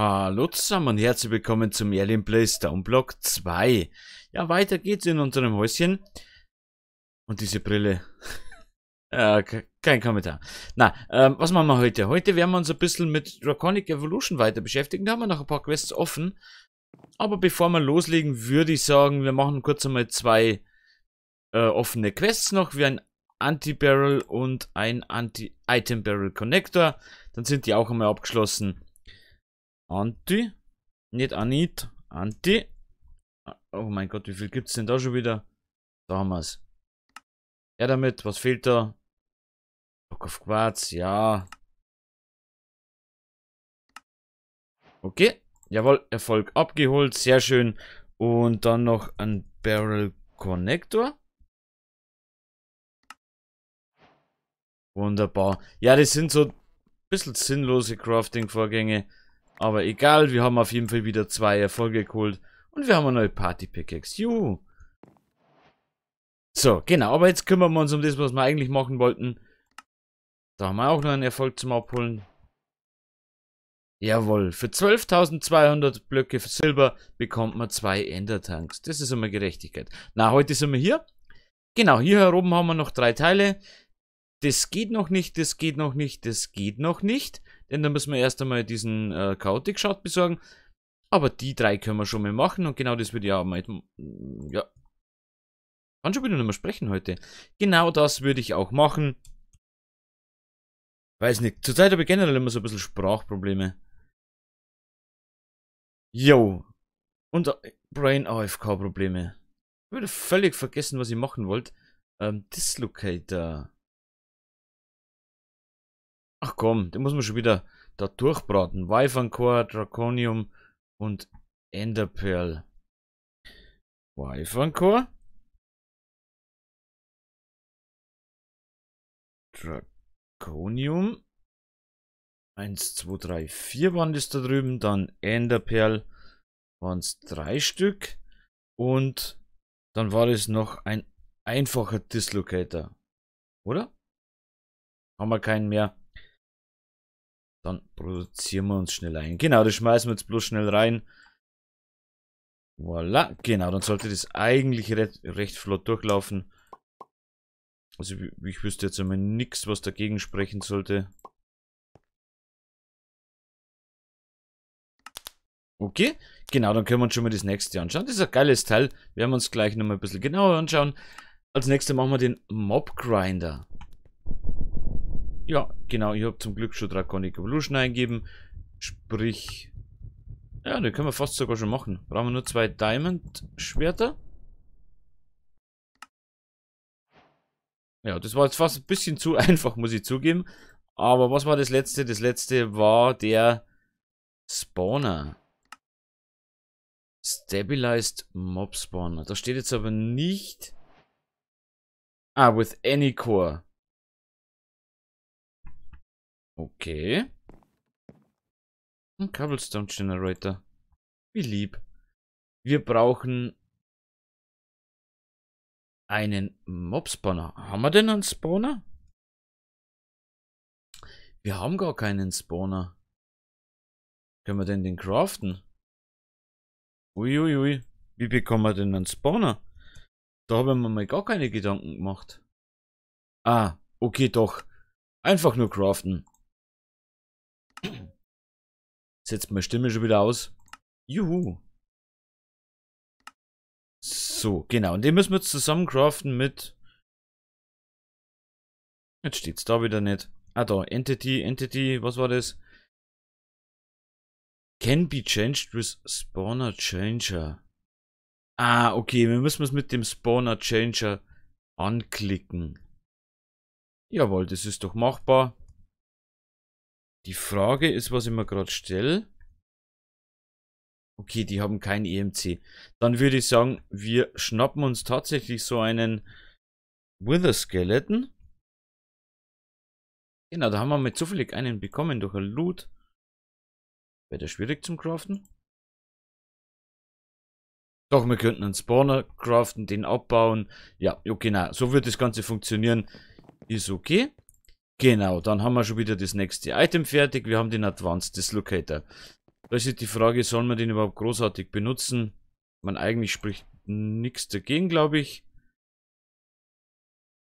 Hallo zusammen und herzlich willkommen zum Alien Place Downblock 2. Ja, weiter geht's in unserem Häuschen. Und diese Brille. äh, kein Kommentar. Na, ähm, was machen wir heute? Heute werden wir uns ein bisschen mit Draconic Evolution weiter beschäftigen. Da haben wir noch ein paar Quests offen. Aber bevor wir loslegen, würde ich sagen, wir machen kurz einmal zwei äh, offene Quests noch, wie ein Anti-Barrel und ein Anti-Item-Barrel-Connector. Dann sind die auch einmal abgeschlossen. Anti. Nicht Anit. Anti. Ah, oh mein Gott, wie viel gibt's denn da schon wieder? Da haben wir's. Ja, damit. Was fehlt da? Bock auf Quarz. Ja. Okay. Jawohl. Erfolg abgeholt. Sehr schön. Und dann noch ein Barrel Connector. Wunderbar. Ja, das sind so ein bisschen sinnlose Crafting-Vorgänge. Aber egal, wir haben auf jeden Fall wieder zwei Erfolge geholt. Und wir haben eine neue Party-Pickaxe. Juhu. So, genau. Aber jetzt kümmern wir uns um das, was wir eigentlich machen wollten. Da haben wir auch noch einen Erfolg zum Abholen. Jawohl, für 12.200 Blöcke Silber bekommt man zwei Endertanks. Das ist immer Gerechtigkeit. Na, heute sind wir hier. Genau, hier oben haben wir noch drei Teile. Das geht noch nicht, das geht noch nicht, das geht noch nicht. Denn da müssen wir erst einmal diesen äh, Chaotic-Shot besorgen. Aber die drei können wir schon mal machen und genau das würde ich auch mal... Mm, ja. Kann schon wieder nicht mehr sprechen heute. Genau das würde ich auch machen. Weiß nicht. Zurzeit habe ich generell immer so ein bisschen Sprachprobleme. Yo. Und äh, Brain AFK-Probleme. Ich würde völlig vergessen, was ich machen wollte. Ähm, Dislocator. Ach komm, den muss man schon wieder da durchbraten. Core, Draconium und Enderpearl. Core. Draconium. 1, 2, 3, 4 waren das da drüben. Dann Enderperl waren es 3 Stück. Und dann war es noch ein einfacher Dislocator. Oder? Haben wir keinen mehr. Dann produzieren wir uns schnell ein. Genau, das schmeißen wir jetzt bloß schnell rein. Voilà, genau, dann sollte das eigentlich recht, recht flott durchlaufen. Also ich, ich wüsste jetzt einmal nichts, was dagegen sprechen sollte. Okay, genau, dann können wir uns schon mal das nächste anschauen. Das ist ein geiles Teil, werden wir uns gleich nochmal ein bisschen genauer anschauen. Als nächstes machen wir den Mob Grinder. Ja, genau. Ich habe zum Glück schon Draconic Evolution eingeben. Sprich, ja, den können wir fast sogar schon machen. Brauchen wir nur zwei Diamond-Schwerter. Ja, das war jetzt fast ein bisschen zu einfach, muss ich zugeben. Aber was war das letzte? Das letzte war der Spawner. Stabilized Mob Spawner. Da steht jetzt aber nicht... Ah, with any core. Okay. Ein Cobblestone Generator. Wie lieb. Wir brauchen einen Mob-Spawner. Haben wir denn einen Spawner? Wir haben gar keinen Spawner. Können wir denn den craften? Uiuiui. Ui, ui. Wie bekommen wir denn einen Spawner? Da haben wir mal gar keine Gedanken gemacht. Ah, okay, doch. Einfach nur craften. Setzt meine Stimme schon wieder aus. Juhu. So, genau. Und den müssen wir jetzt zusammen craften mit... Jetzt steht's da wieder nicht. Ah da, Entity, Entity, was war das? Can be changed with Spawner Changer. Ah, okay, wir müssen es mit dem Spawner Changer anklicken. Jawohl, das ist doch machbar. Die Frage ist, was ich mir gerade stelle. Okay, die haben kein EMC. Dann würde ich sagen, wir schnappen uns tatsächlich so einen Wither Skeleton. Genau, da haben wir mit zufällig einen bekommen durch ein Loot. Wäre der schwierig zum Craften? Doch, wir könnten einen Spawner craften, den abbauen. Ja, okay, na, so wird das Ganze funktionieren. Ist okay. Genau, dann haben wir schon wieder das nächste Item fertig. Wir haben den Advanced Dislocator. Da ist jetzt die Frage, soll man den überhaupt großartig benutzen? Man eigentlich spricht nichts dagegen, glaube ich.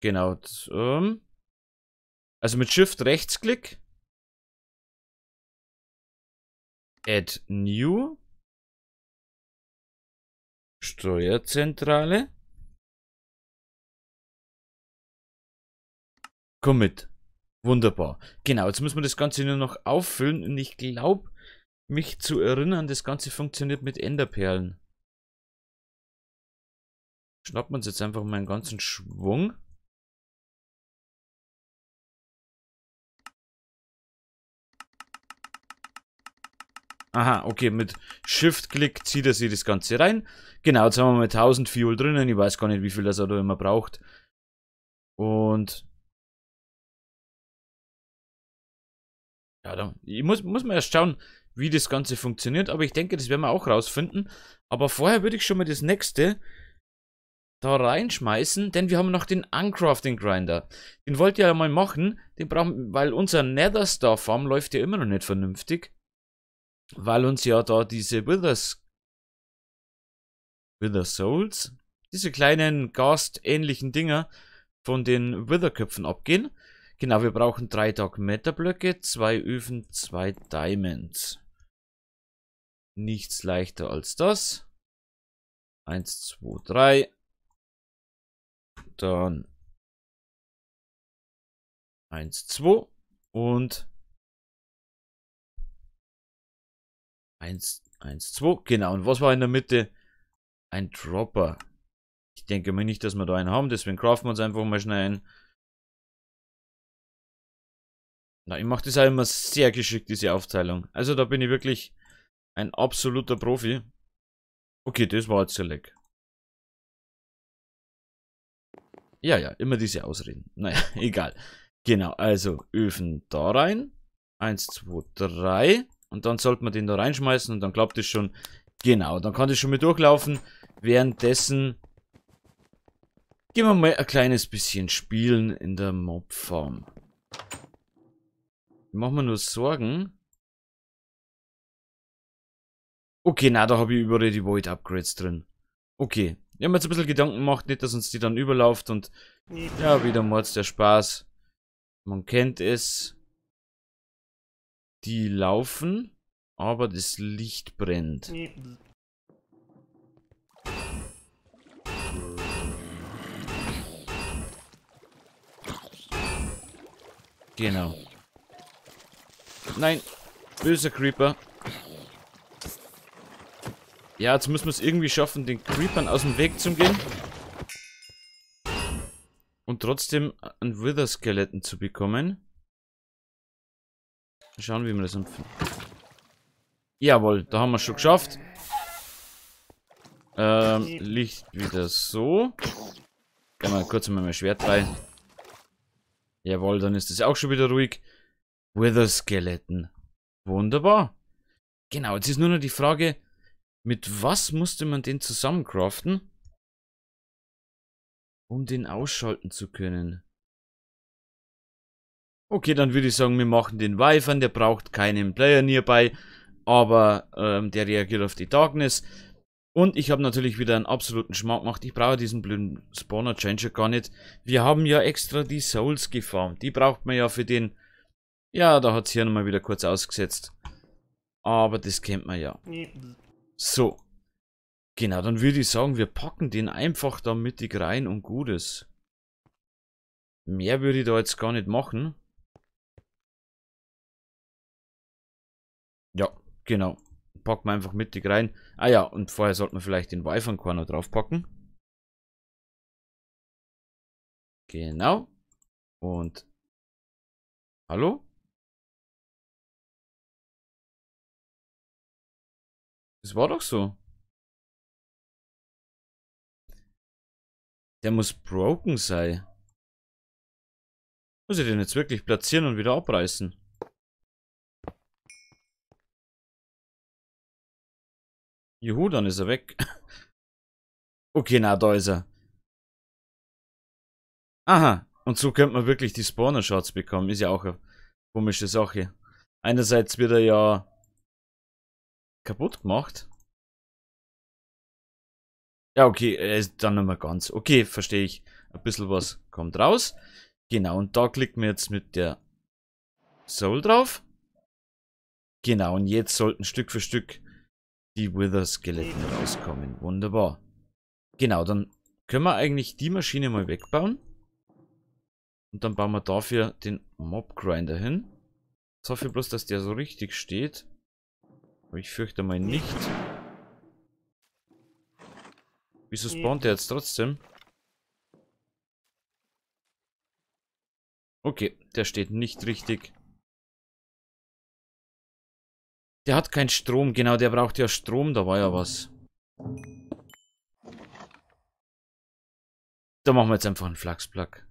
Genau. So. Ähm, also mit Shift Rechtsklick. Add New. Steuerzentrale. Commit. Wunderbar. Genau, jetzt müssen wir das Ganze nur noch auffüllen und ich glaube, mich zu erinnern, das Ganze funktioniert mit Enderperlen. Schnappt man uns jetzt einfach meinen ganzen Schwung. Aha, okay, mit Shift-Klick zieht er sich das Ganze rein. Genau, jetzt haben wir mal 1000 Fuel drinnen. Ich weiß gar nicht, wie viel das er da immer braucht. Und ja, da muss, muss man erst schauen, wie das Ganze funktioniert. Aber ich denke, das werden wir auch rausfinden. Aber vorher würde ich schon mal das nächste da reinschmeißen, denn wir haben noch den Uncrafting Grinder. Den wollt ihr ja mal machen, den brauchen, weil unser Nether Star Farm läuft ja immer noch nicht vernünftig, weil uns ja da diese Withers Wither Souls, diese kleinen ghast ähnlichen Dinger von den Witherköpfen abgehen. Genau, wir brauchen drei Dark Matter Blöcke, zwei Öfen, zwei Diamonds. Nichts leichter als das. Eins, zwei, drei. Dann eins, zwei und eins, eins, zwei. Genau, und was war in der Mitte? Ein Dropper. Ich denke mir nicht, dass wir da einen haben, deswegen craften wir uns einfach mal schnell einen. Na, ich mache das auch immer sehr geschickt, diese Aufteilung. Also da bin ich wirklich ein absoluter Profi. Okay, das war jetzt ein Leck. Ja, ja, immer diese Ausreden. Naja, egal. Genau, also Öfen da rein. Eins, zwei, drei. Und dann sollte man den da reinschmeißen und dann klappt es schon. Genau, dann kann das schon mal durchlaufen. Währenddessen gehen wir mal ein kleines bisschen spielen in der Mob Farm. Machen wir nur Sorgen. Okay, na, da habe ich überall die Void Upgrades drin. Okay. Ich habe mir jetzt ein bisschen Gedanken gemacht, nicht, dass uns die dann überläuft und ja, wieder Mords der Spaß. Man kennt es. Die laufen, aber das Licht brennt. Genau nein. Böser Creeper. Ja, jetzt müssen wir es irgendwie schaffen, den Creepern aus dem Weg zu gehen. Und trotzdem einen Wither-Skeletten zu bekommen. Mal Schauen, wie wir das empfinden. Jawohl, da haben wir es schon geschafft. Ähm, Licht wieder so. Gehen wir kurz mal mein Schwert rein. Jawohl, dann ist das auch schon wieder ruhig. Wither-Skeleton. Wunderbar. Genau, jetzt ist nur noch die Frage, mit was musste man den zusammencraften, um den ausschalten zu können? Okay, dann würde ich sagen, wir machen den Weifern, der braucht keinen Player nearby, aber ähm, der reagiert auf die Darkness. Und ich habe natürlich wieder einen absoluten Schmack gemacht. Ich brauche diesen blöden Spawner Changer gar nicht. Wir haben ja extra die Souls gefarmt. Die braucht man ja für den ja, da hat es hier nochmal wieder kurz ausgesetzt. Aber das kennt man ja. So. Genau, dann würde ich sagen, wir packen den einfach da mittig rein und gutes. Mehr würde ich da jetzt gar nicht machen. Ja, genau. Packen wir einfach mittig rein. Ah ja, und vorher sollten wir vielleicht den Weifernkorn corner draufpacken. Genau. Und. Hallo? Das war doch so. Der muss broken sein. Muss ich den jetzt wirklich platzieren und wieder abreißen? Juhu, dann ist er weg. Okay, na, da ist er. Aha, und so könnte man wirklich die Spawner-Shots bekommen. Ist ja auch eine komische Sache. Einerseits wird er ja kaputt gemacht? Ja, okay, er ist dann nochmal ganz. Okay, verstehe ich. Ein bisschen was kommt raus. Genau, und da klicken wir jetzt mit der Soul drauf. Genau, und jetzt sollten Stück für Stück die Wither-Skeletten rauskommen. Wunderbar. Genau, dann können wir eigentlich die Maschine mal wegbauen. Und dann bauen wir dafür den Mob Grinder hin. Ich hoffe bloß, dass der so richtig steht. Aber ich fürchte mal nicht. Wieso spawnt der jetzt trotzdem? Okay, der steht nicht richtig. Der hat keinen Strom, genau, der braucht ja Strom, da war ja was. Da machen wir jetzt einfach einen Flachsplug.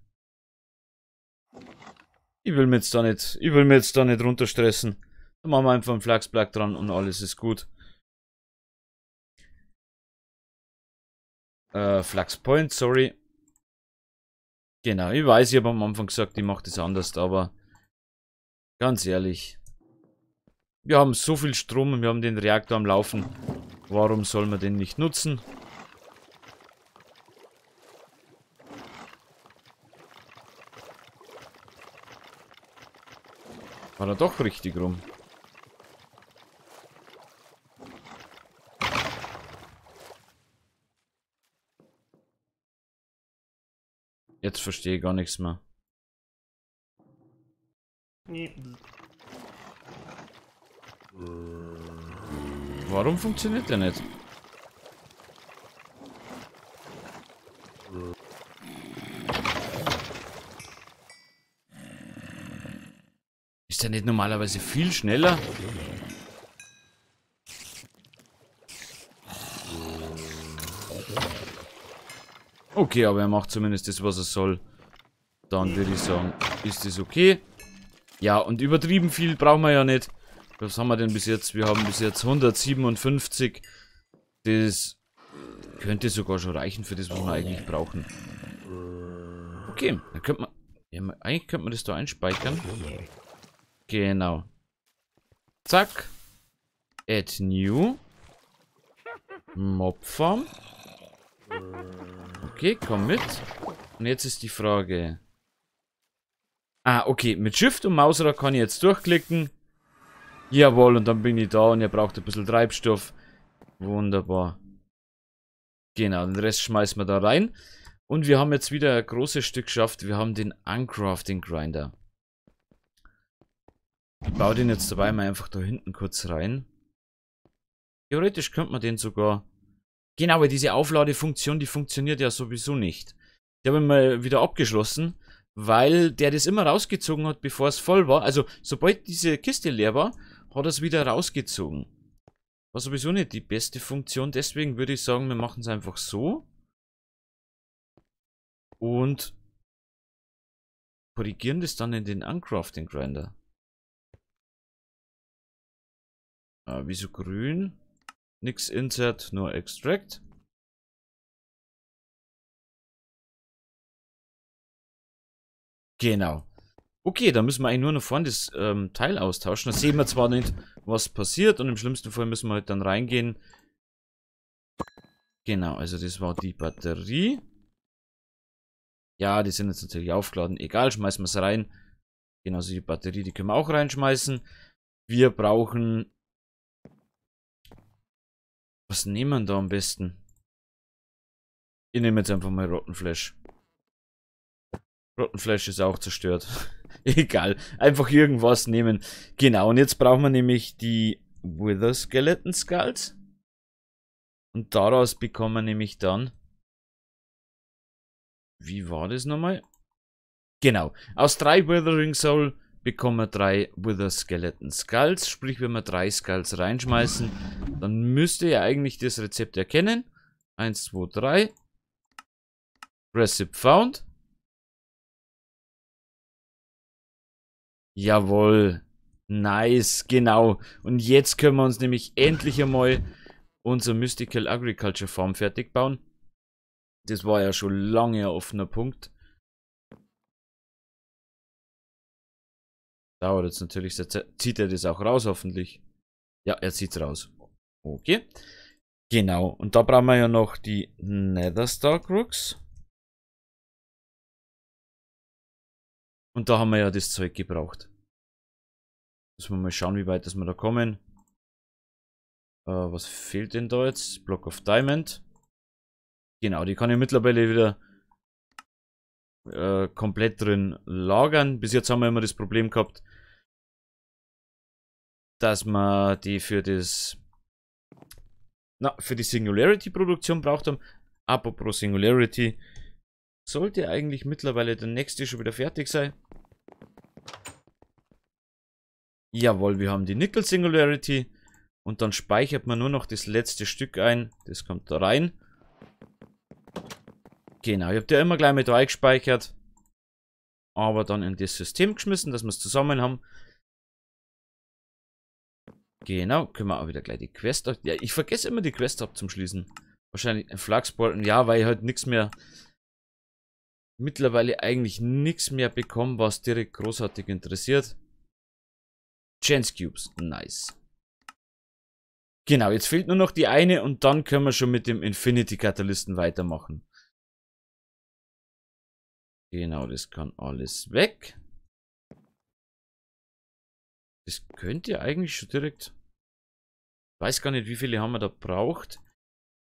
Ich will mir jetzt da nicht, ich will mir jetzt da nicht runterstressen. Dann machen wir einfach ein Flachsblatt dran und alles ist gut. Äh, Flaxpoint, sorry. Genau, ich weiß, ich habe am Anfang gesagt, ich mache das anders, aber ganz ehrlich, wir haben so viel Strom und wir haben den Reaktor am Laufen. Warum soll man den nicht nutzen? War er doch richtig rum. Jetzt verstehe ich gar nichts mehr. Warum funktioniert der nicht? Ist der nicht normalerweise viel schneller? Okay, aber er macht zumindest das, was er soll. Dann würde ich sagen, ist das okay. Ja, und übertrieben viel brauchen wir ja nicht. Was haben wir denn bis jetzt? Wir haben bis jetzt 157. Das könnte sogar schon reichen für das, was wir eigentlich brauchen. Okay, dann könnte man... Ja, eigentlich könnte man das da einspeichern. Genau. Zack. Add new. Mob Farm. Okay, komm mit. Und jetzt ist die Frage. Ah, okay. Mit Shift und Mausrad kann ich jetzt durchklicken. Jawohl, und dann bin ich da und ihr braucht ein bisschen Treibstoff. Wunderbar. Genau, den Rest schmeißen wir da rein. Und wir haben jetzt wieder ein großes Stück geschafft. Wir haben den Uncrafting Grinder. Ich baue den jetzt dabei mal einfach da hinten kurz rein. Theoretisch könnte man den sogar Genau, weil diese Aufladefunktion, die funktioniert ja sowieso nicht. Die habe ich mal wieder abgeschlossen, weil der das immer rausgezogen hat, bevor es voll war. Also, sobald diese Kiste leer war, hat er es wieder rausgezogen. War sowieso nicht die beste Funktion, deswegen würde ich sagen, wir machen es einfach so. Und korrigieren das dann in den Uncrafting Grinder. Ah, wieso grün? Nix insert, nur extract. Genau. Okay, da müssen wir eigentlich nur noch vorne das ähm, Teil austauschen. Da sehen wir zwar nicht, was passiert und im schlimmsten Fall müssen wir halt dann reingehen. Genau, also das war die Batterie. Ja, die sind jetzt natürlich aufgeladen. Egal, schmeißen wir es rein. Genauso die Batterie, die können wir auch reinschmeißen. Wir brauchen was nehmen wir da am besten? Ich nehme jetzt einfach mal Rottenfleisch. Rottenfleisch ist auch zerstört. Egal. Einfach irgendwas nehmen. Genau, und jetzt brauchen wir nämlich die Wither Skeleton Skulls. Und daraus bekommen wir nämlich dann... Wie war das nochmal? Genau. Aus drei Withering Soul bekommen wir drei Wither Skeleton Skulls. Sprich, wenn wir drei Skulls reinschmeißen, dann müsst ihr eigentlich das Rezept erkennen. 1, 2, 3. Recipe found. Jawohl. Nice, genau. Und jetzt können wir uns nämlich endlich einmal unser Mystical Agriculture Farm fertig bauen. Das war ja schon lange ein offener Punkt. Dauert jetzt natürlich, zieht er das auch raus, hoffentlich. Ja, er zieht es raus. Okay. Genau, und da brauchen wir ja noch die Netherstar Crooks. Und da haben wir ja das Zeug gebraucht. Müssen wir mal schauen, wie weit das wir da kommen. Äh, was fehlt denn da jetzt? Block of Diamond. Genau, die kann ich mittlerweile wieder äh, komplett drin lagern. Bis jetzt haben wir immer das Problem gehabt, dass man die für das na, für die Singularity-Produktion braucht haben. Apropos Singularity, sollte eigentlich mittlerweile der nächste schon wieder fertig sein. Jawohl, wir haben die Nickel Singularity und dann speichert man nur noch das letzte Stück ein. Das kommt da rein. Genau, ich habe die immer gleich mit reingespeichert. Aber dann in das System geschmissen, dass wir es zusammen haben. Genau, können wir auch wieder gleich die Quest... ab Ja, ich vergesse immer die Quest ab zum Schließen. Wahrscheinlich ein Flagspalten. Ja, weil ich halt nichts mehr... Mittlerweile eigentlich nichts mehr bekomme, was direkt großartig interessiert. Chance Cubes, nice. Genau, jetzt fehlt nur noch die eine und dann können wir schon mit dem Infinity Katalysten weitermachen. Genau, das kann alles weg. Das könnt ihr eigentlich schon direkt... Ich weiß gar nicht, wie viele haben wir da braucht.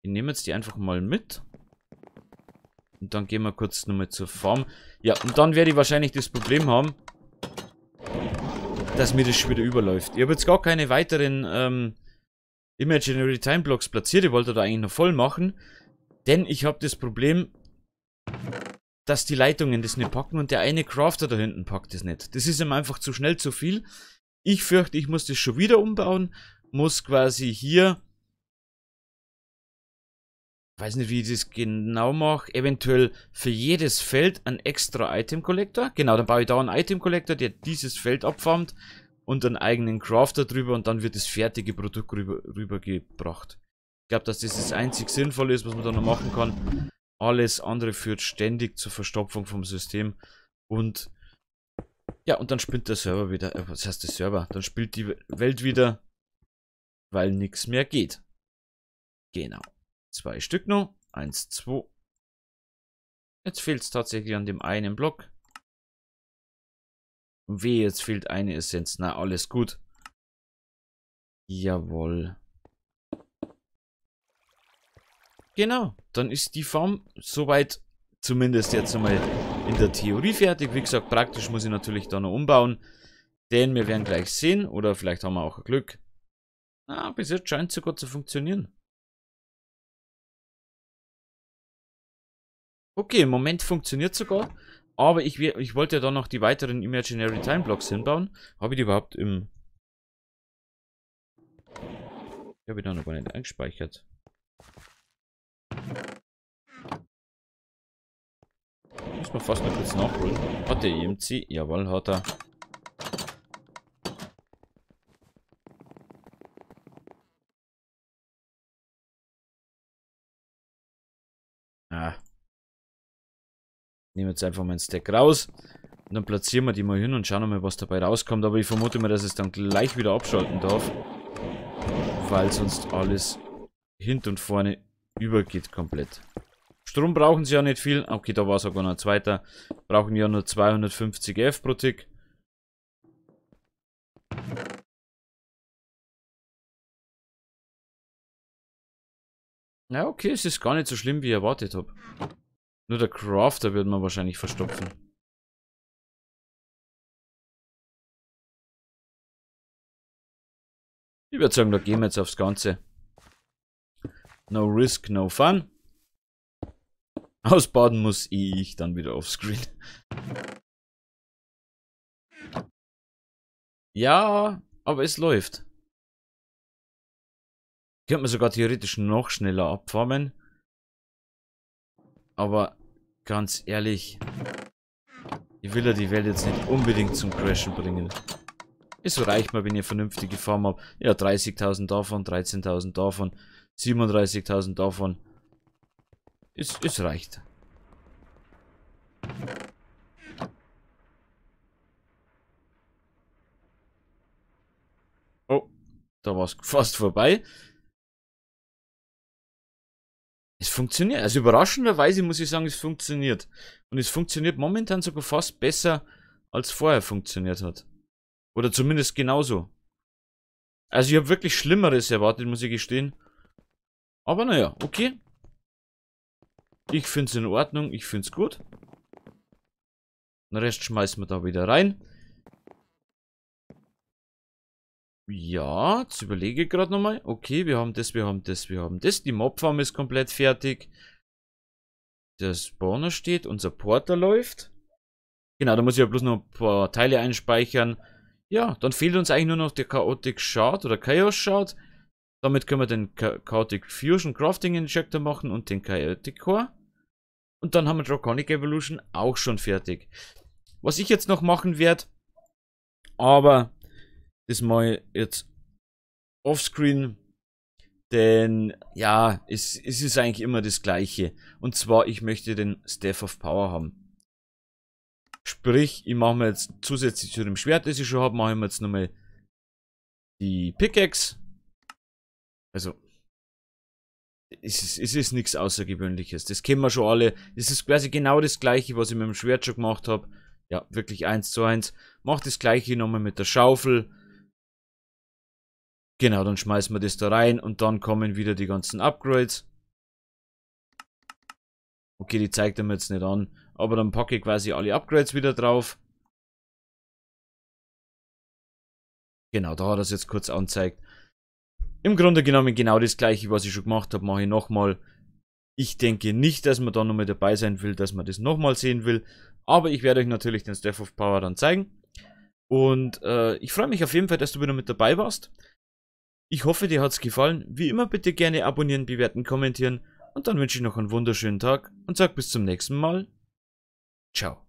Ich nehme jetzt die einfach mal mit. Und dann gehen wir kurz nochmal zur Farm. Ja, und dann werde ich wahrscheinlich das Problem haben, dass mir das schon wieder überläuft. Ich habe jetzt gar keine weiteren ähm, Imaginary Time Blocks platziert. Ich wollte da eigentlich noch voll machen. Denn ich habe das Problem, dass die Leitungen das nicht packen und der eine Crafter da hinten packt das nicht. Das ist ihm einfach zu schnell, zu viel. Ich fürchte, ich muss das schon wieder umbauen, muss quasi hier, weiß nicht, wie ich das genau mache, eventuell für jedes Feld einen extra Item Collector. Genau, dann baue ich da einen Item Collector, der dieses Feld abfarmt und einen eigenen Crafter drüber und dann wird das fertige Produkt rüber, rübergebracht. Ich glaube, dass das das einzig Sinnvolle ist, was man da noch machen kann. Alles andere führt ständig zur Verstopfung vom System und ja, und dann spielt der Server wieder, äh, was heißt der Server? Dann spielt die Welt wieder, weil nichts mehr geht. Genau. Zwei Stück noch. Eins, zwei. Jetzt fehlt es tatsächlich an dem einen Block. Weh, jetzt fehlt eine Essenz. Na, alles gut. Jawohl. Genau, dann ist die Farm soweit zumindest jetzt einmal in der Theorie fertig. Wie gesagt, praktisch muss ich natürlich da noch umbauen. Denn wir werden gleich sehen, oder vielleicht haben wir auch Glück. Ah, bis jetzt scheint es sogar zu funktionieren. Okay, im Moment funktioniert sogar. Aber ich, ich wollte ja dann noch die weiteren Imaginary Time Blocks hinbauen. Habe ich die überhaupt im... Ich habe ich da noch gar nicht eingespeichert. Muss man fast noch kurz nachholen. Hat der EMC? Jawohl, hat er. Ah. Nehmen jetzt einfach meinen Stack raus. Und dann platzieren wir die mal hin und schauen mal, was dabei rauskommt. Aber ich vermute mal, dass es dann gleich wieder abschalten darf. Weil sonst alles hinten und vorne übergeht komplett. Strom brauchen sie ja nicht viel. Okay, da war sogar noch ein zweiter. Brauchen ja nur 250 F pro Tick. Na ja, okay, es ist gar nicht so schlimm, wie ich erwartet habe. Nur der Crafter wird man wahrscheinlich verstopfen. Ich würde sagen, da gehen wir jetzt aufs Ganze. No risk, no fun. Ausbaden muss ich dann wieder offscreen. Ja, aber es läuft. Könnte man sogar theoretisch noch schneller abfarmen. Aber ganz ehrlich, ich will ja die Welt jetzt nicht unbedingt zum Crashen bringen. Es reicht mal, wenn ihr vernünftige Farm habt. Ja, 30.000 davon, 13.000 davon, 37.000 davon. Es, es reicht. Oh, da war es fast vorbei. Es funktioniert. Also überraschenderweise muss ich sagen, es funktioniert. Und es funktioniert momentan sogar fast besser, als vorher funktioniert hat. Oder zumindest genauso. Also ich habe wirklich Schlimmeres erwartet, muss ich gestehen. Aber naja, okay. Ich finde es in Ordnung, ich finde es gut. Den Rest schmeißen wir da wieder rein. Ja, jetzt überlege ich gerade nochmal. Okay, wir haben das, wir haben das, wir haben das. Die Mobfarm ist komplett fertig. Der Spawner steht, unser Porter läuft. Genau, da muss ich ja bloß noch ein paar Teile einspeichern. Ja, dann fehlt uns eigentlich nur noch der Chaotic Shard oder Chaos Shard. Damit können wir den Chaotic Fusion Crafting Injector machen und den Chaotic Core. Und dann haben wir Draconic Evolution auch schon fertig. Was ich jetzt noch machen werde, aber das mal jetzt offscreen, denn ja, es, es ist eigentlich immer das gleiche. Und zwar, ich möchte den Staff of Power haben. Sprich, ich mache mir jetzt zusätzlich zu dem Schwert, das ich schon habe, mache ich mir jetzt nochmal die Pickaxe. Also es ist, es ist nichts Außergewöhnliches. Das kennen wir schon alle. Es ist quasi genau das gleiche, was ich mit dem Schwert schon gemacht habe. Ja, wirklich eins zu eins. Mach das gleiche nochmal mit der Schaufel. Genau, dann schmeißen wir das da rein und dann kommen wieder die ganzen Upgrades. Okay, die zeigt er mir jetzt nicht an. Aber dann packe ich quasi alle Upgrades wieder drauf. Genau, da hat er es jetzt kurz anzeigt. Im Grunde genommen genau das gleiche, was ich schon gemacht habe, mache ich nochmal. Ich denke nicht, dass man da nochmal dabei sein will, dass man das nochmal sehen will. Aber ich werde euch natürlich den Staff of Power dann zeigen. Und äh, ich freue mich auf jeden Fall, dass du wieder mit dabei warst. Ich hoffe, dir hat es gefallen. Wie immer bitte gerne abonnieren, bewerten, kommentieren. Und dann wünsche ich noch einen wunderschönen Tag und sage bis zum nächsten Mal. Ciao.